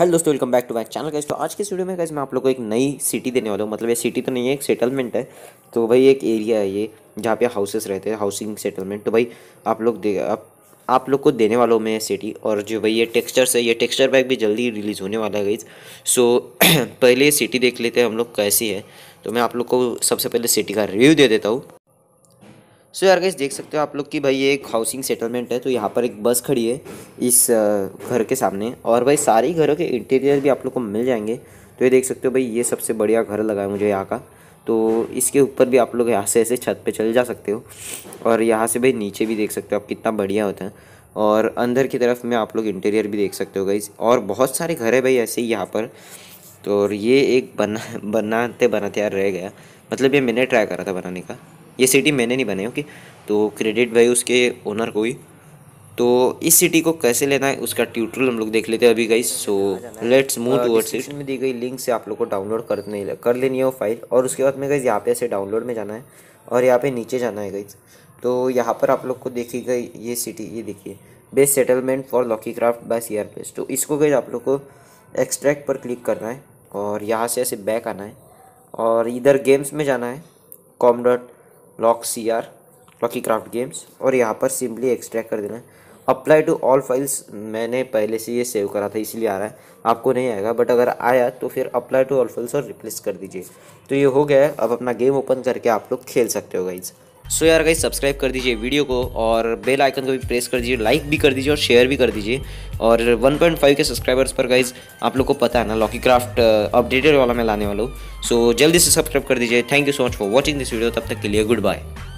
hello दोस्तों welcome back to my channel guys तो आज के वीडियो में गाइस मैं आप लोगों को एक नई सिटी देने वाला हूँ मतलब ये सिटी तो नहीं है एक सेटलमेंट है तो भाई एक एरिया है ये जहाँ पे हाउसेस रहते हैं हाउसिंग सेटलमेंट तो भाई आप लोग दे आप आप लोग को देने वाला हूँ मैं सिटी और जो भाई ये टेक्स्चर्स है ये टेक्स्चर बैग भी जल्दी रिलीज़ होने वाला है गाइज सो पहले सिटी देख लेते हैं हम लोग कैसी है तो मैं आप लोग को सबसे पहले सिटी का रिव्यू दे देता हूँ सो यार गाइस देख सकते हो आप लोग कि भाई ये एक हाउसिंग सेटलमेंट है तो यहाँ पर एक बस खड़ी है इस घर के सामने और भाई सारे घरों के इंटीरियर भी आप लोग को मिल जाएंगे तो ये देख सकते हो भाई ये सबसे बढ़िया घर लगा है मुझे यहाँ का तो इसके ऊपर भी आप लोग यहाँ से ऐसे छत पे चले जा सकते हो और यहाँ से भाई नीचे भी देख सकते हो आप कितना बढ़िया होता है और अंदर की तरफ में आप लोग इंटीरियर भी देख सकते हो गई और बहुत सारे घर है भाई ऐसे ही यहाँ पर तो ये एक बना बनाते बनाते यार रह गया मतलब ये मैंने ट्राई करा था बनाने का ये सिटी मैंने नहीं बनाई ओके तो क्रेडिट भाई उसके ओनर को ही तो इस सिटी को कैसे लेना है उसका ट्यूटोरियल हम लोग देख लेते हैं अभी guys so let's move towards it में दी गई लिंक से आप लोग को डाउनलोड कर नहीं कर लेनी है वो फाइल और उसके बाद में गई यहाँ पे ऐसे डाउनलोड में जाना है और यहाँ पे नीचे जाना है गई तो यहाँ पर आप लोग को देखी गई ये सिटी ये देखिए best settlement for Lokicraft by C तो इसको गई आप लोग को एक्सट्रैक्ट पर क्लिक करना है और यहाँ से ऐसे बैक आना है और इधर गेम्स में जाना है com dot lock C R Lokicraft games और यहाँ पर सिंपली एक्सट्रैक्ट कर देना है अप्लाई टू ऑल फाइल्स मैंने पहले से ये सेव करा था इसलिए आ रहा है आपको नहीं आएगा बट अगर आया तो फिर अप्लाई टू ऑल फाइल्स और रिप्लेस कर दीजिए तो ये हो गया है अब अपना गेम ओपन करके आप लोग खेल सकते हो गाइज़ सो यार गाइज सब्सक्राइब कर दीजिए वीडियो को और बेल आइकन को भी प्रेस कर दीजिए लाइक भी कर दीजिए और शेयर भी कर दीजिए और 1.5 के सब्सक्राइबर्स पर गाइज आप लोग को पता है ना लॉकी क्राफ्ट अपडेटेड वाला मैं लाने वाला हूँ सो so, जल्दी से सब्सक्राइब कर दीजिए thank you so much for watching this video तब तक के लिए गुड बाय